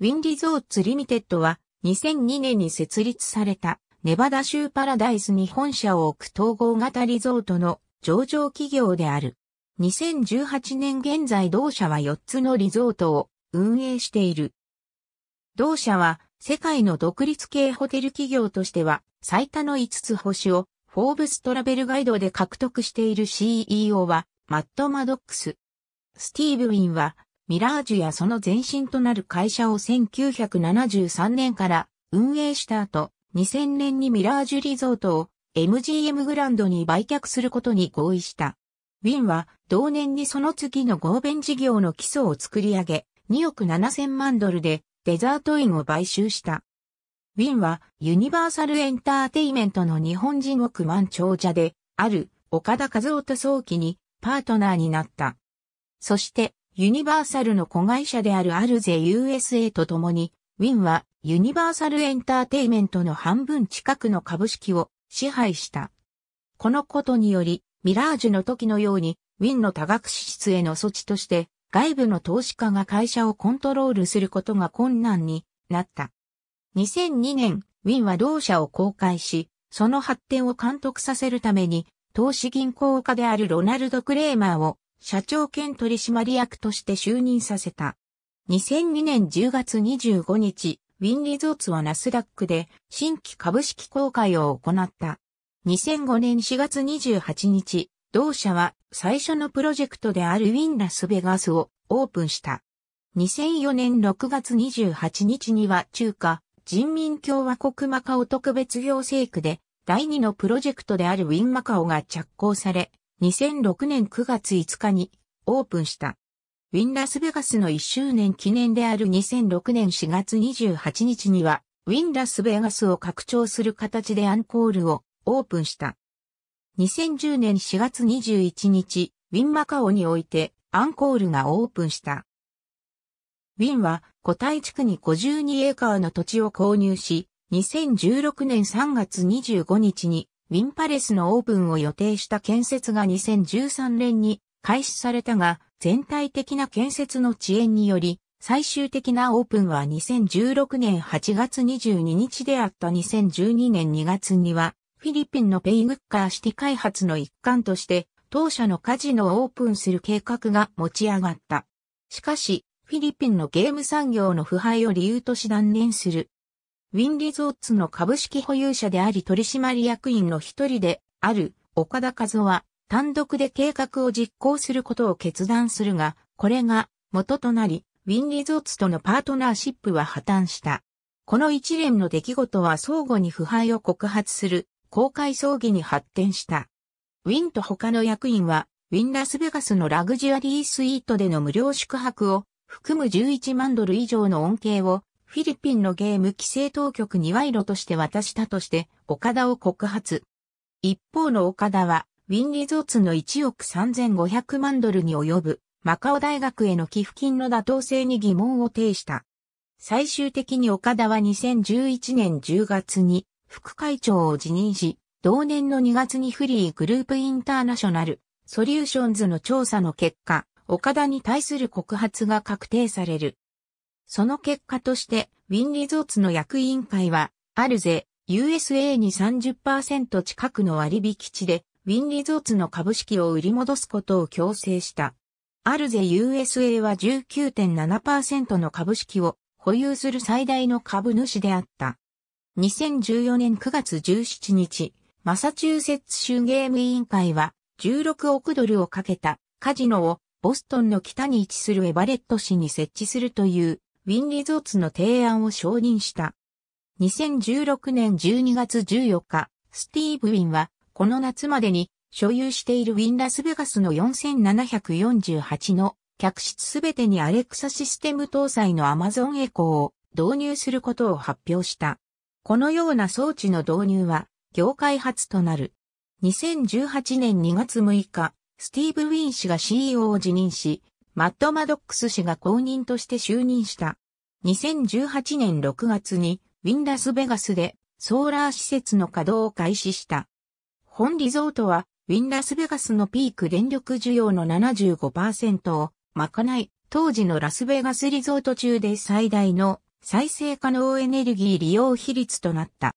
ウィンリゾーツリミテッドは2002年に設立されたネバダ州パラダイスに本社を置く統合型リゾートの上場企業である。2018年現在同社は4つのリゾートを運営している。同社は世界の独立系ホテル企業としては最多の5つ星をフォーブストラベルガイドで獲得している CEO はマット・マドックス。スティーブ・ウィンはミラージュやその前身となる会社を1973年から運営した後、2000年にミラージュリゾートを MGM グランドに売却することに合意した。ウィンは同年にその次の合弁事業の基礎を作り上げ、2億7000万ドルでデザートインを買収した。ウィンはユニバーサルエンターテイメントの日本人億万長者である岡田和夫と早期にパートナーになった。そしてユニバーサルの子会社であるアルゼ USA と共に、ウィンはユニバーサルエンターテイメントの半分近くの株式を支配した。このことにより、ミラージュの時のように、ウィンの多額支出への措置として、外部の投資家が会社をコントロールすることが困難になった。2002年、ウィンは同社を公開し、その発展を監督させるために、投資銀行家であるロナルド・クレーマーを社長兼取締役として就任させた。2002年10月25日、ウィンリゾーツはナスダックで新規株式公開を行った。2005年4月28日、同社は最初のプロジェクトであるウィンラスベガスをオープンした。2004年6月28日には中華人民共和国マカオ特別行政区で第2のプロジェクトであるウィンマカオが着工され、2006年9月5日にオープンした。ウィンラスベガスの1周年記念である2006年4月28日には、ウィンラスベガスを拡張する形でアンコールをオープンした。2010年4月21日、ウィンマカオにおいてアンコールがオープンした。ウィンは古体地区に52エーカーの土地を購入し、2016年3月25日にウィンパレスのオープンを予定した建設が2013年に開始されたが、全体的な建設の遅延により、最終的なオープンは2016年8月22日であった2012年2月には、フィリピンのペイグッカーシティ開発の一環として、当社のカジノをオープンする計画が持ち上がった。しかし、フィリピンのゲーム産業の腐敗を理由とし断念するウィンリゾーツの株式保有者であり取締役員の一人である岡田和夫は単独で計画を実行することを決断するが、これが元となり、ウィンリゾーツとのパートナーシップは破綻した。この一連の出来事は相互に腐敗を告発する公開葬儀に発展した。ウィンと他の役員は、ウィンラスベガスのラグジュアリースイートでの無料宿泊を含む11万ドル以上の恩恵をフィリピンのゲーム規制当局に賄賂として渡したとして、岡田を告発。一方の岡田は、ウィンリゾーツの1億3500万ドルに及ぶ、マカオ大学への寄付金の妥当性に疑問を呈した。最終的に岡田は2011年10月に、副会長を辞任し、同年の2月にフリーグループインターナショナル、ソリューションズの調査の結果、岡田に対する告発が確定される。その結果として、ウィンリゾーツの役員会は、アルゼ、USA に30%近くの割引地で、ウィンリゾーツの株式を売り戻すことを強制した。アルゼ USA は19.7%の株式を保有する最大の株主であった。2014年9月17日、マサチューセッツ州ゲーム委員会は16億ドルをかけたカジノをボストンの北に位置するエバレット市に設置するというウィン・リゾーツの提案を承認した。2016年12月14日、スティーブ・ウィンは、この夏までに、所有しているウィン・ラスベガスの4748の客室すべてにアレクサシステム搭載のアマゾンエコーを導入することを発表した。このような装置の導入は業界初となる。2018年2月6日、スティーブ・ウィン氏が CEO を辞任し、マッド・マドックス氏が公認として就任した。2018年6月にウィンラスベガスでソーラー施設の稼働を開始した。本リゾートはウィンラスベガスのピーク電力需要の75%を賄い、当時のラスベガスリゾート中で最大の再生可能エネルギー利用比率となった。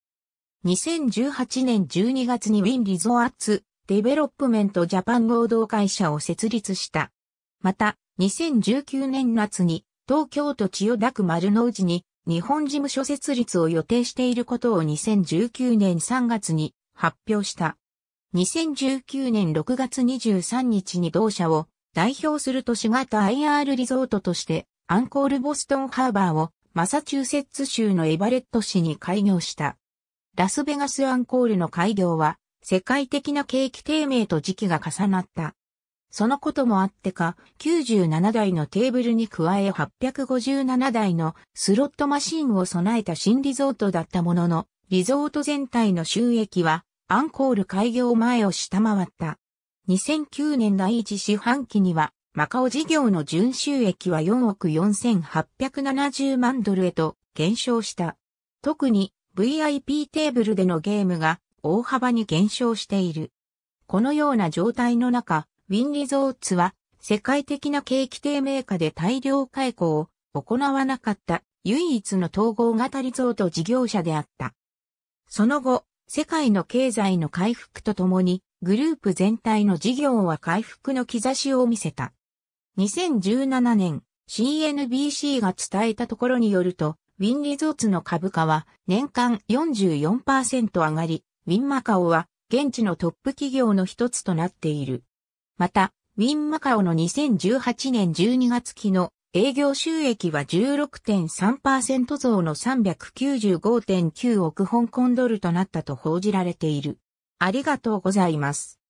2018年12月にウィンリゾアッツデベロップメントジャパン合同会社を設立した。また、2019年夏に東京都千代田区丸の内に日本事務所設立を予定していることを2019年3月に発表した。2019年6月23日に同社を代表する都市型 IR リゾートとしてアンコールボストンハーバーをマサチューセッツ州のエバレット市に開業した。ラスベガスアンコールの開業は世界的な景気低迷と時期が重なった。そのこともあってか、97台のテーブルに加え857台のスロットマシンを備えた新リゾートだったものの、リゾート全体の収益はアンコール開業前を下回った。2009年第一四半期には、マカオ事業の純収益は4億4870万ドルへと減少した。特に VIP テーブルでのゲームが大幅に減少している。このような状態の中、ウィンリゾーツは世界的な景気低迷下で大量解雇を行わなかった唯一の統合型リゾート事業者であった。その後、世界の経済の回復とともにグループ全体の事業は回復の兆しを見せた。2017年、CNBC が伝えたところによると、ウィンリゾーツの株価は年間44%上がり、ウィンマカオは現地のトップ企業の一つとなっている。また、ウィンマカオの2018年12月期の営業収益は16.3%増の395.9億香港ドルとなったと報じられている。ありがとうございます。